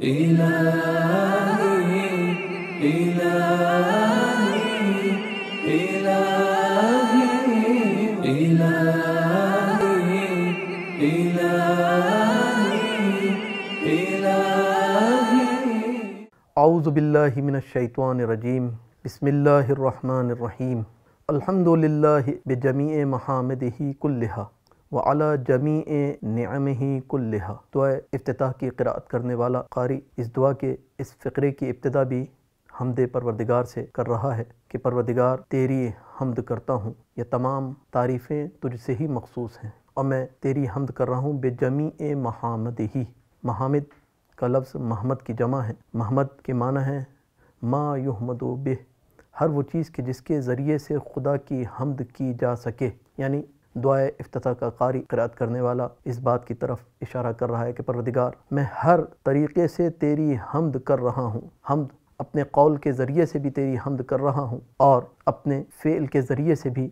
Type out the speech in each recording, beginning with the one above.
إلهي إلهي إلهي إلهي إلهي إلهي أعوذ بالله من الشيطان الرجيم بسم الله الرحمن الرحيم الحمد لله بجميع محامده كلها वाला जमी न्याम ही लिहा दुआ तो अफ्ताह की क़रात करने वाला कारी इस दुआ के इस फ़करे की इब्तदा भी हमद परवरदिगार से कर रहा है कि परवरदिगार तेरी हमद करता हूँ यह तमाम तारीफ़ें तुझसे ही मखसूस हैं और मैं तेरी हमद कर रहा हूँ बेजमी ए महामद ही महामद का लफ्ज़ महमद की जमा है महमद के माना है माँ युहमद बेह हर वो चीज़ के जिसके ज़रिए से खुदा की हमद की जा सके यानी दुआ अफ्ताह का कारी करात करने वाला इस बात की तरफ इशारा कर रहा है कि परदिगार मैं हर तरीके से तेरी हमद कर रहा हूँ हमद अपने कौल के ज़रिए से भी तेरी हमद कर रहा हूँ और अपने फ़ेल के ज़रिए से भी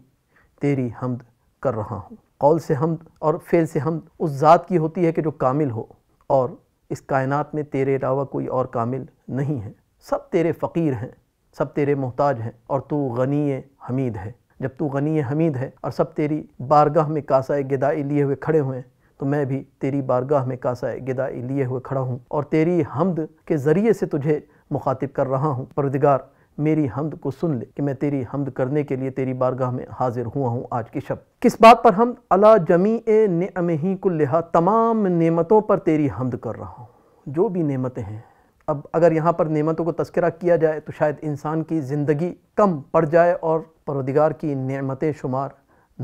तेरी हमद कर रहा हूँ कौल से हमद और फ़ेल से हमद उस ज़ात की होती है कि जो कामिल हो और इस कायनात में तेरे अलावा कोई और कामिल नहीं है सब तेरे फ़कीर हैं सब तेरे मोहताज हैं और तू गनी हमीद है जब तू गनी हमीद है और सब तेरी बारगाह में कासा गदाई लिए हुए खड़े हुए हैं तो मैं भी तेरी बारगाह में कासा गदाई लिए हुए खड़ा हूँ और तेरी हमद के ज़रिए से तुझे मुखातिब कर रहा हूँ परदिगार मेरी हमद को सुन ले कि मैं तेरी हमद करने के लिए तेरी बारगाह में हाजिर हुआ हूँ आज की शब किस बात पर हम अला जमी नम ही कुल्हा तमाम नेमतों पर तेरी हमद कर रहा हूँ जो भी नेमतें हैं अब अगर यहाँ पर नेमतों को तस्करा किया जाए तो शायद इंसान की ज़िंदगी कम पड़ जाए और परवदिगार की नमतें शुमार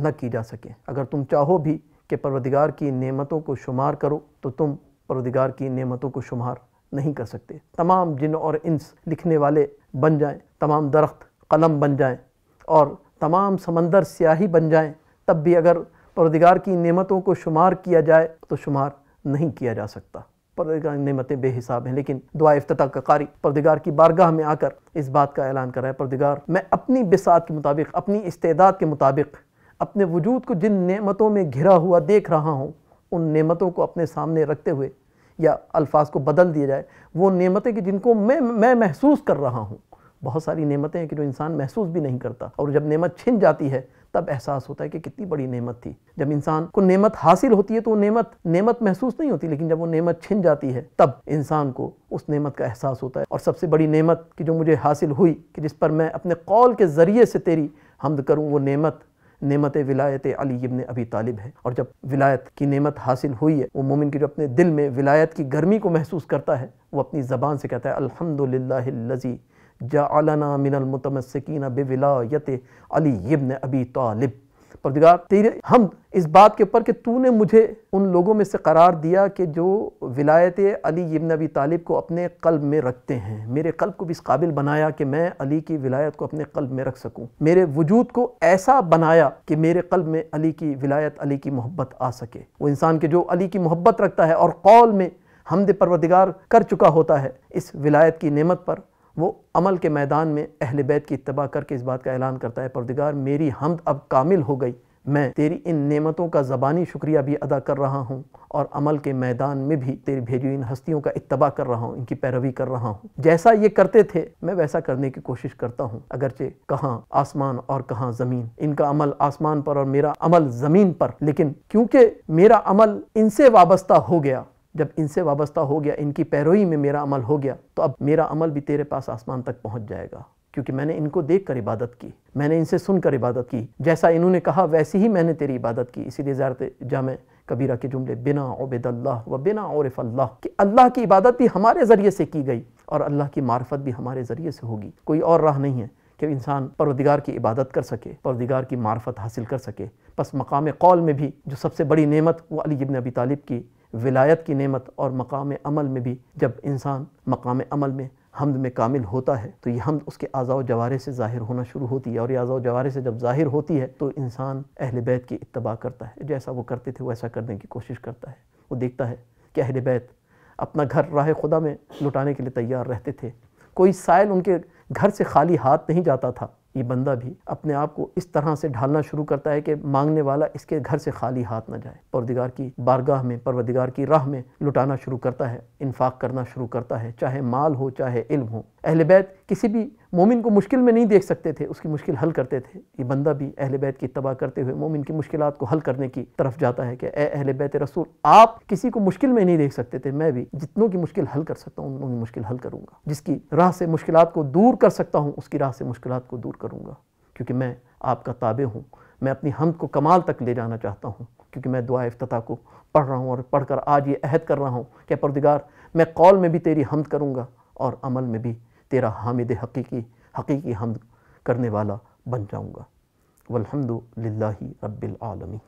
न की जा सकें अगर तुम चाहो भी कि परवदिगार की नेमतों को शुमार करो तो तुम परवदिगार की नेमतों को शुमार नहीं कर सकते तमाम जिन और इंस लिखने वाले बन जाएं तमाम दरख्त कलम बन जाएं और तमाम समंदर स्याही बन जाएं तब भी अगर परवदिगार की नेमतों को शुमार किया जाए तो शुमार नहीं किया जा सकता परदगार नमतें बेहिसाब हैं लेकिन दुआ अफ्ताह का कारी परदगार की बारगाह में आकर इस बात का ऐलान कर रहा है परदगार मैं अपनी बिसात के मुताबिक अपनी इस्तेदाद के मुताबिक अपने वजूद को जिन नेमतों में घिरा हुआ देख रहा हूँ उन नेमतों को अपने सामने रखते हुए या अल्फाज को बदल दिया जाए वो नेमतें कि जिनको मैं मैं महसूस कर रहा हूँ बहुत सारी नेमतें हैं कि जो इंसान महसूस भी नहीं करता और जब नेमत छिन जाती है तब एहसास होता है कि कितनी बड़ी नेमत थी जब इंसान को नेमत हासिल होती है तो वो नेमत नेमत महसूस नहीं होती लेकिन जब वो नेमत छिन जाती है तब इंसान को उस नेमत का एहसास होता है और सबसे बड़ी नेमत कि जो मुझे हासिल हुई कि जिस पर मैं अपने कौल के ज़रिए से तेरी हमद करूँ वो नेमत नेमत विलायत अली इब्न अभी तालिब है और जब विलायत की नेमत हासिल हुई है वो मोमिन की जो अपने दिल में विलायत की गर्मी को महसूस करता है वो अपनी ज़बान से कहता है अलहमदिल्लाजी जालना मिनल मुतमसकिन बेविलायत अली इब्न अबी तालिब परदगार तेरे हम इस बात के ऊपर कि तूने मुझे उन लोगों में से करार दिया कि जो विलायत अली इब्न अबी तालिब को अपने कल्ब में रखते हैं मेरे कल्ब को भी इस काबिल बनाया कि मैं अली की विलायत को अपने कल्ब में रख सकूं मेरे वजूद को ऐसा बनाया कि मेरे कल्ब में अली की विलायत अली की मोहब्बत आ सके वो इंसान के जो अली की मोहब्बत रखता है और कौल में हमद परवदिगार कर चुका होता है इस विलायत की नमत पर वो अमल के मैदान में अहल बैत की इतबा करके इस बात का ऐलान करता है परदिगार मेरी हमद अब कामिल हो गई मैं तेरी इन नेमतों का ज़बानी शुक्रिया भी अदा कर रहा हूँ और अमल के मैदान में भी तेरी भेजी इन हस्तियों का इतबा कर रहा हूँ इनकी पैरवी कर रहा हूँ जैसा ये करते थे मैं वैसा करने की कोशिश करता हूँ अगरचे कहाँ आसमान और कहाँ ज़मीन इनका अमल आसमान पर और मेरा अमल ज़मीन पर लेकिन क्योंकि मेरा अमल इनसे वाबस्ता हो गया जब इनसे वाबस्ता हो गया इनकी पैरोई में मेरा अमल हो गया तो अब मेरा अमल भी तेरे पास आसमान तक पहुंच जाएगा क्योंकि मैंने इनको देख कर इबादत की मैंने इनसे सुनकर इबादत की जैसा इन्होंने कहा वैसी ही मैंने तेरी इबादत की इसीलिए ज़ारत जाम कबीरा के जुमले बिना ओबेदल्ला व बिना औरफ अल्लाह कि अल्लाह की इबादत भी हमारे ज़रिए से की गई और अल्लाह की मार्फत भी हमारे ज़रिए से होगी कोई और राह नहीं है कि इंसान परवदिगार की इबादत कर सके परवदिगार की मार्फत हासिल कर सके बस मकाम कौल में भी जो सबसे बड़ी नेमत वो अली इबन अबी तालिब की विलायत की नेमत और मकाम अमल में भी जब इंसान मकाम अमल में हमद में कामिल होता है तो ये हमद उसके आज़ा जवारे से ज़ाहिर होना शुरू होती है और ये आज़ा जवारे से जब ज़ाहिर होती है तो इंसान अहल बैत की इतबा करता है जैसा वो करते थे वैसा करने की कोशिश करता है वो देखता है कि अहल बैत अपना घर राह खुदा में लुटाने के लिए तैयार रहते थे कोई साइल उनके घर से खाली हाथ नहीं जाता था ये बंदा भी अपने आप को इस तरह से ढालना शुरू करता है कि मांगने वाला इसके घर से खाली हाथ ना जाए परवदिगार की बारगाह में परवदिगार की राह में लुटाना शुरू करता है इन्फाक करना शुरू करता है चाहे माल हो चाहे इल्म हो अहल बैत किसी भी मोमिन को मुश्किल में नहीं देख सकते थे उसकी मुश्किल हल करते थे ये बंदा भी अहल बैत की तबाह करते हुए मोमिन की मुश्किल को हल करने की तरफ जाता है कि अहल बैत रसूल आप किसी को मुश्किल में नहीं देख सकते थे मैं भी जितनों की मुश्किल हल कर सकता हूँ उतनों की मुश्किल हल करूँगा जिसकी राह से मुश्किल को दूर कर सकता हूँ उसकी राह से मुश्किल को दूर करूँगा क्योंकि मैं आपका ताबे हूँ मैं अपनी हमद को कमाल तक ले जाना चाहता हूँ क्योंकि मैं दुआ अफ्ताह को पढ़ रहा हूँ और पढ़ कर आज ये अहद कर रहा हूँ कि परदिगार मैं कॉल में भी तेरी हमद करूँगा और अमल में भी तेरा हामिद हकीकी हकीकी हमद करने वाला बन जाऊँगा वलहमद लाही रबालमी